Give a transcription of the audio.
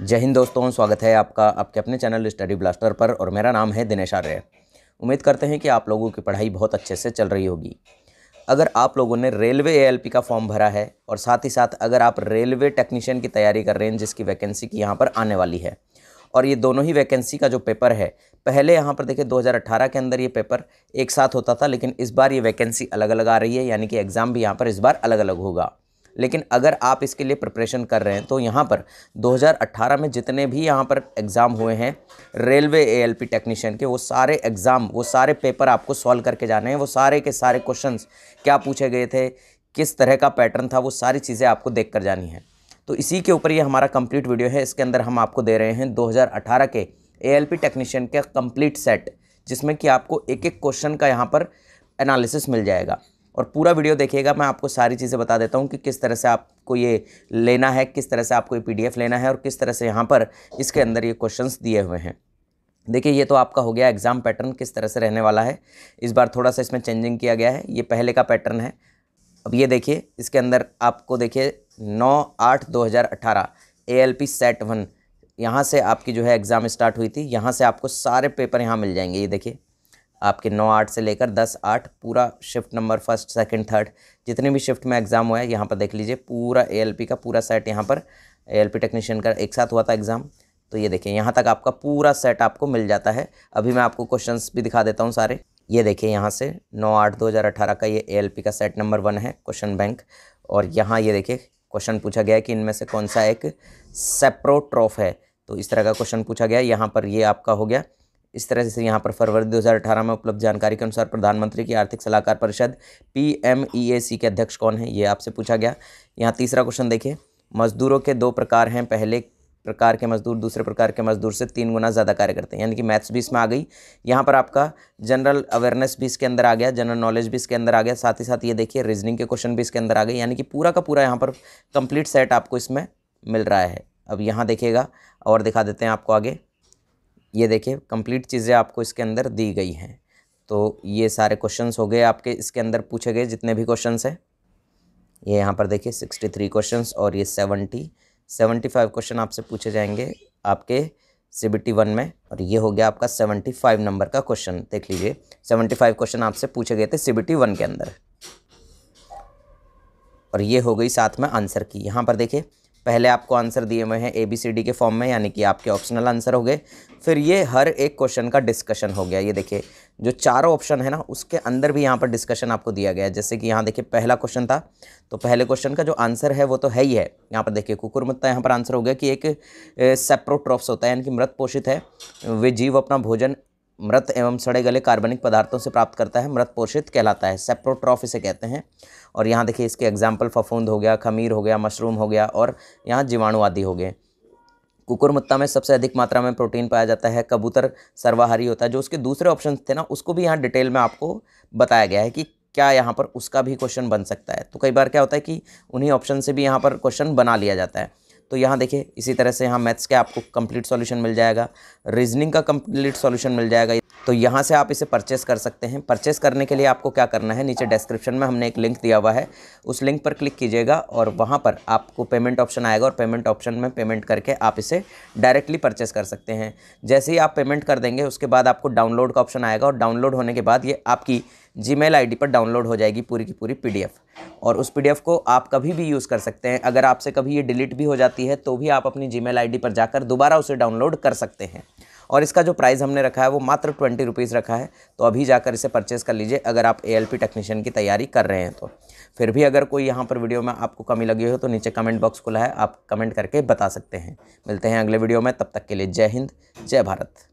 जय हिंद दोस्तों स्वागत है आपका आपके अपने चैनल स्टडी ब्लास्टर पर और मेरा नाम है दिनेश आर्य उम्मीद करते हैं कि आप लोगों की पढ़ाई बहुत अच्छे से चल रही होगी अगर आप लोगों ने रेलवे एएलपी का फॉर्म भरा है और साथ ही साथ अगर आप रेलवे टेक्नीशियन की तैयारी कर रहे हैं जिसकी वैकेंसी की यहाँ पर आने वाली है और ये दोनों ही वैकेंसी का जो पेपर है पहले यहाँ पर देखिए 2018 के अंदर ये पेपर एक साथ होता था लेकिन इस बार ये वैकेंसी अलग अलग आ रही है यानी कि एग्ज़ाम भी यहाँ पर इस बार अलग अलग होगा लेकिन अगर आप इसके लिए प्रिपरेशन कर रहे हैं तो यहाँ पर 2018 में जितने भी यहाँ पर एग्ज़ाम हुए हैं रेलवे एएलपी टेक्नीशियन के वो सारे एग्ज़ाम वो सारे पेपर आपको सॉल्व करके जाने हैं वो सारे के सारे क्वेश्चन क्या पूछे गए थे किस तरह का पैटर्न था वो सारी चीज़ें आपको देख कर जानी है तो इसी के ऊपर ये हमारा कंप्लीट वीडियो है इसके अंदर हम आपको दे रहे हैं दो के ए पी टेक्नीशियन का कम्प्लीट सेट जिसमें कि आपको एक एक क्वेश्चन का यहाँ पर एनालिसिस मिल जाएगा और पूरा वीडियो देखिएगा मैं आपको सारी चीज़ें बता देता हूँ कि किस तरह से आपको ये लेना है किस तरह से आपको ये पीडीएफ लेना है और किस तरह से यहाँ पर इसके अंदर ये क्वेश्चंस दिए हुए हैं देखिए ये तो आपका हो गया एग्ज़ाम पैटर्न किस तरह से रहने वाला है इस बार थोड़ा सा इसमें चेंजिंग किया गया है ये पहले का पैटर्न है अब ये देखिए इसके अंदर आपको देखिए नौ आठ दो हज़ार अठारह A L P set one यहाँ से आपकी जो है एग्ज़ाम स्टार्ट हुई थी यहाँ से आपको सारे पेपर यहाँ मिल जाएंगे ये देखिए आपके नौ आठ से लेकर दस आठ पूरा shift number first second third जितने भी शिफ्ट में एग्ज़ाम हुआ है यहाँ पर देख लीजिए पूरा ए का पूरा सेट यहाँ पर एएलपी टेक्नीशियन का एक साथ हुआ था एग्ज़ाम तो ये देखिए यहाँ तक आपका पूरा सेट आपको मिल जाता है अभी मैं आपको क्वेश्चन भी दिखा देता हूँ सारे ये देखिए यहाँ से नौ आठ दो हज़ार अठारह का ये ए का सेट नंबर वन है क्वेश्चन बैंक और यहाँ ये देखिए क्वेश्चन पूछा गया है कि इनमें से कौन सा एक सेप्रोट्रॉफ है तो इस तरह का क्वेश्चन पूछा गया यहाँ पर ये आपका हो गया इस तरह से यहाँ पर फरवरी 2018 में उपलब्ध जानकारी के अनुसार प्रधानमंत्री की आर्थिक सलाहकार परिषद पी के अध्यक्ष कौन है ये आपसे पूछा गया यहाँ तीसरा क्वेश्चन देखिए मजदूरों के दो प्रकार हैं पहले प्रकार के मजदूर दूसरे प्रकार के मजदूर से तीन गुना ज़्यादा कार्य करते हैं यानी कि मैथ्स भी इसमें आ गई यहाँ पर आपका जनरल अवेयरनेस भी इसके अंदर आ गया जनरल नॉलेज भी इसके अंदर आ गया साथ ही साथ ये देखिए रीजनिंग के क्वेश्चन भी इसके अंदर आ गए यानी कि पूरा का पूरा यहाँ पर कंप्लीट सेट आपको इसमें मिल रहा है अब यहाँ देखिएगा और दिखा देते हैं आपको आगे ये देखिए कंप्लीट चीज़ें आपको इसके अंदर दी गई हैं तो ये सारे क्वेश्चंस हो गए आपके इसके अंदर पूछे गए जितने भी क्वेश्चंस हैं ये यहाँ पर देखिए सिक्सटी थ्री क्वेश्चन और ये सेवेंटी सेवेंटी फाइव क्वेश्चन आपसे पूछे जाएंगे आपके सी बी टी वन में और ये हो गया आपका सेवेंटी फाइव नंबर का क्वेश्चन देख लीजिए सेवेंटी फाइव क्वेश्चन आपसे पूछे गए थे सी बी टी वन के अंदर और ये हो गई साथ में आंसर की यहाँ पर देखिए पहले आपको आंसर दिए हुए हैं ए बी सी डी के फॉर्म में यानी कि आपके ऑप्शनल आंसर हो गए फिर ये हर एक क्वेश्चन का डिस्कशन हो गया ये देखिए जो चारों ऑप्शन है ना उसके अंदर भी यहाँ पर डिस्कशन आपको दिया गया है जैसे कि यहाँ देखिए पहला क्वेश्चन था तो पहले क्वेश्चन का जो आंसर है वो तो है ही है यहाँ पर देखिए मुत्ता यहाँ पर आंसर हो गया कि एक सेप्रोट्रॉप्स होता है यानी कि मृत पोषित है वे जीव अपना भोजन मृत एवं सड़े गले कार्बनिक पदार्थों से प्राप्त करता है मृत पोषित कहलाता है सेप्रोट्रॉफ इसे कहते हैं और यहाँ देखिए इसके एग्जाम्पल फफूंद हो गया खमीर हो गया मशरूम हो गया और यहाँ जीवाणु आदि हो गए कुकुरमुत्ता में सबसे अधिक मात्रा में प्रोटीन पाया जाता है कबूतर सर्वाहारी होता है जो उसके दूसरे ऑप्शन थे ना उसको भी यहाँ डिटेल में आपको बताया गया है कि क्या यहाँ पर उसका भी क्वेश्चन बन सकता है तो कई बार क्या होता है कि उन्हीं ऑप्शन से भी यहाँ पर क्वेश्चन बना लिया जाता है तो यहाँ देखिए इसी तरह से यहाँ मैथ्स के आपको कंप्लीट सॉल्यूशन मिल जाएगा रीजनिंग का कंप्लीट सॉल्यूशन मिल जाएगा तो यहाँ से आप इसे परचेस कर सकते हैं परचेस करने के लिए आपको क्या करना है नीचे डिस्क्रिप्शन में हमने एक लिंक दिया हुआ है उस लिंक पर क्लिक कीजिएगा और वहाँ पर आपको पेमेंट ऑप्शन आएगा और पेमेंट ऑप्शन में पेमेंट करके आप इसे डायरेक्टली परचेस कर सकते हैं जैसे ही आप पेमेंट कर देंगे उसके बाद आपको डाउनलोड का ऑप्शन आएगा और डाउनलोड होने के बाद ये आपकी जीमेल आईडी पर डाउनलोड हो जाएगी पूरी की पूरी पीडीएफ और उस पीडीएफ को आप कभी भी यूज़ कर सकते हैं अगर आपसे कभी ये डिलीट भी हो जाती है तो भी आप अपनी जी मेल पर जाकर दोबारा उसे डाउनलोड कर सकते हैं और इसका जो प्राइस हमने रखा है वो मात्र ट्वेंटी रुपीज़ रखा है तो अभी जाकर इसे परचेज़ कर लीजिए अगर आप ए टेक्नीशियन की तैयारी कर रहे हैं तो फिर भी अगर कोई यहाँ पर वीडियो में आपको कमी लगी हो तो नीचे कमेंट बॉक्स खुला है आप कमेंट करके बता सकते हैं मिलते हैं अगले वीडियो में तब तक के लिए जय हिंद जय भारत